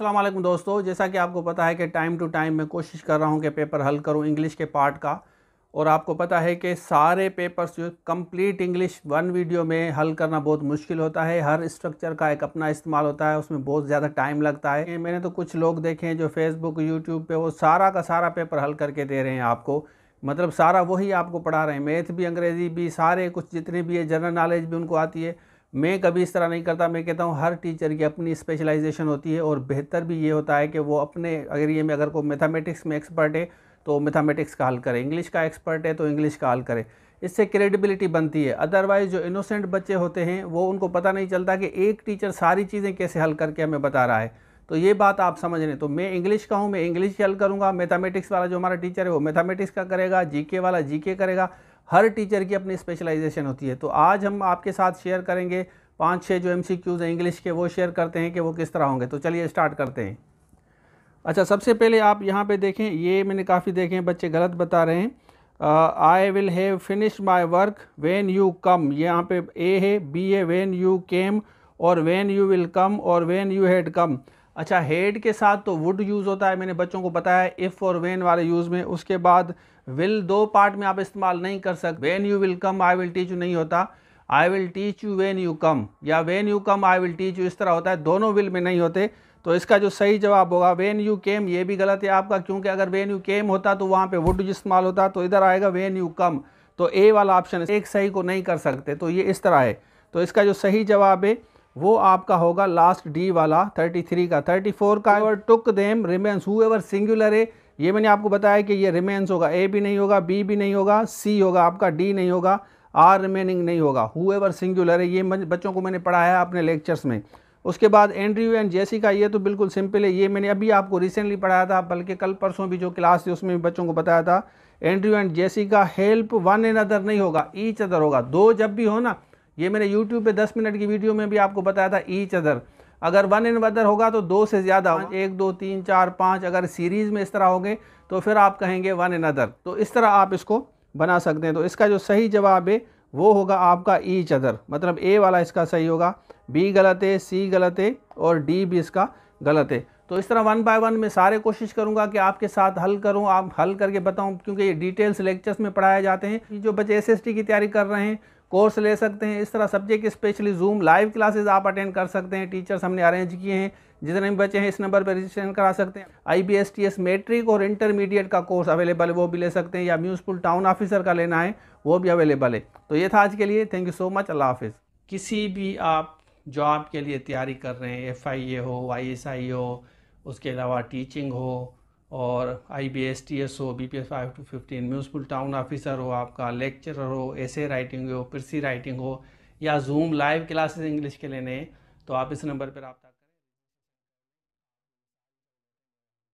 असलम दोस्तों जैसा कि आपको पता है कि टाइम टू टाइम मैं कोशिश कर रहा हूँ कि पेपर हल करूँ इंग्लिश के पार्ट का और आपको पता है कि सारे पेपर्स जो कंप्लीट इंग्लिश वन वीडियो में हल करना बहुत मुश्किल होता है हर स्ट्रक्चर का एक अपना इस्तेमाल होता है उसमें बहुत ज़्यादा टाइम लगता है मैंने तो कुछ लोग देखे हैं जो फेसबुक यूट्यूब पे वो सारा का सारा पेपर हल करके दे रहे हैं आपको मतलब सारा वही आपको पढ़ा रहे हैं मैथ भी अंग्रेज़ी भी सारे कुछ जितने भी है जनरल नॉलेज भी उनको आती है मैं कभी इस तरह नहीं करता मैं कहता हूँ हर टीचर की अपनी स्पेशलाइजेशन होती है और बेहतर भी ये होता है कि वो अपने एरिए में अगर कोई मैथमेटिक्स में एक्सपर्ट है तो मैथमेटिक्स का हल करे इंग्लिश का एक्सपर्ट है तो इंग्लिश का हल करे इससे क्रेडिबिलिटी बनती है अदरवाइज़ जो इनोसेंट बच्चे होते हैं वो उनको पता नहीं चलता कि एक टीचर सारी चीज़ें कैसे हल करके हमें बता रहा है तो ये बात आप समझ लें तो मैं इंग्लिश का हूँ मैं इंग्लिश हल करूँगा मैथमेटिक्स वाला जो हमारा टीचर है वो मैथमेटिक्स का करेगा जीके वाला जीके करेगा हर टीचर की अपनी स्पेशलाइजेशन होती है तो आज हम आपके साथ शेयर करेंगे पाँच छः जो एम सी क्यूज़ हैं इंग्लिश के वो शेयर करते हैं कि वो किस तरह होंगे तो चलिए स्टार्ट करते हैं अच्छा सबसे पहले आप यहाँ पे देखें ये मैंने काफ़ी देखे हैं बच्चे गलत बता रहे हैं I will have finish my work when you come ये यहाँ पे ए है बी है वैन यू केम और वैन यू विल कम और वैन यू हैड कम अच्छा हेड के साथ तो वुड यूज़ होता है मैंने बच्चों को बताया इफ़ और वेन वाले यूज़ में उसके बाद विल दो पार्ट में आप इस्तेमाल नहीं कर सकते when you will come I will teach you नहीं होता I will teach you when you come या when you come I will teach you इस तरह होता है दोनों विल में नहीं होते तो इसका जो सही जवाब होगा वेन यू केम ये भी गलत है आपका क्योंकि अगर वेन यू केम होता तो वहाँ पर वुड इस्तेमाल होता तो इधर आएगा वेन यू कम तो ए वाला ऑप्शन एक सही को नहीं कर सकते तो ये इस तरह है तो इसका जो सही जवाब है वो आपका होगा लास्ट डी वाला 33 का 34 का ever took them remains who ever singular है ये मैंने आपको बताया कि ये रिमेंस होगा ए भी नहीं होगा बी भी नहीं होगा सी होगा आपका डी नहीं होगा आर रिमेनिंग नहीं होगा हु एवर सिंगुलर है ये बच्चों को मैंने पढ़ाया अपने लेक्चर्स में उसके बाद एंड्रयू एंड जेसी का ये तो बिल्कुल सिंपल है ये मैंने अभी आपको रिसेंटली पढ़ाया था बल्कि कल परसों भी जो क्लास थी उसमें भी बच्चों को बताया था एंड्रयू एंड जेसी का हेल्प वन एंड अदर नहीं होगा ईच अदर होगा दो जब भी हो ना ये मैंने यूट्यूब पे 10 मिनट की वीडियो में भी आपको बताया था ईच अदर अगर वन इन अदर होगा तो दो से ज़्यादा हाँ। एक दो तीन चार पाँच अगर सीरीज़ में इस तरह होंगे तो फिर आप कहेंगे वन इन अदर तो इस तरह आप इसको बना सकते हैं तो इसका जो सही जवाब है वो होगा आपका ईच अदर मतलब ए वाला इसका सही होगा बी गलत है सी गलत है और डी भी इसका गलत है तो इस तरह वन बाय वन मैं सारे कोशिश करूंगा कि आपके साथ हल करूं आप हल करके बताऊं क्योंकि ये डिटेल्स लेक्चर्स में पढ़ाए जाते हैं जो बच्चे एस की तैयारी कर रहे हैं कोर्स ले सकते हैं इस तरह subject specially Zoom live classes आप अटेंड कर सकते हैं टीचर्स हमने अरेंज किए हैं जितने भी बच्चे हैं इस नंबर पर रजिस्ट्रेशन करा सकते हैं I B S T S matric और इंटरमीडिएट का कोर्स अवेलेबल है वो भी ले सकते हैं या म्यूनसिपल टाउन ऑफिसर का लेना है वो भी अवेलेबल है तो ये था आज के लिए थैंक यू सो मच अल्लाह हाफिज़ किसी भी आप जॉब के लिए तैयारी कर रहे हैं एफ आई ए हो आई एस आई हो उसके अलावा टीचिंग हो और I B S T S हो B P S five to fifteen municipal town officer हो आपका लेक्चरर हो एस ए राइटिंग हो कृषि राइटिंग हो या जूम लाइव क्लासेस इंग्लिश के लेने तो आप इस नंबर पर आप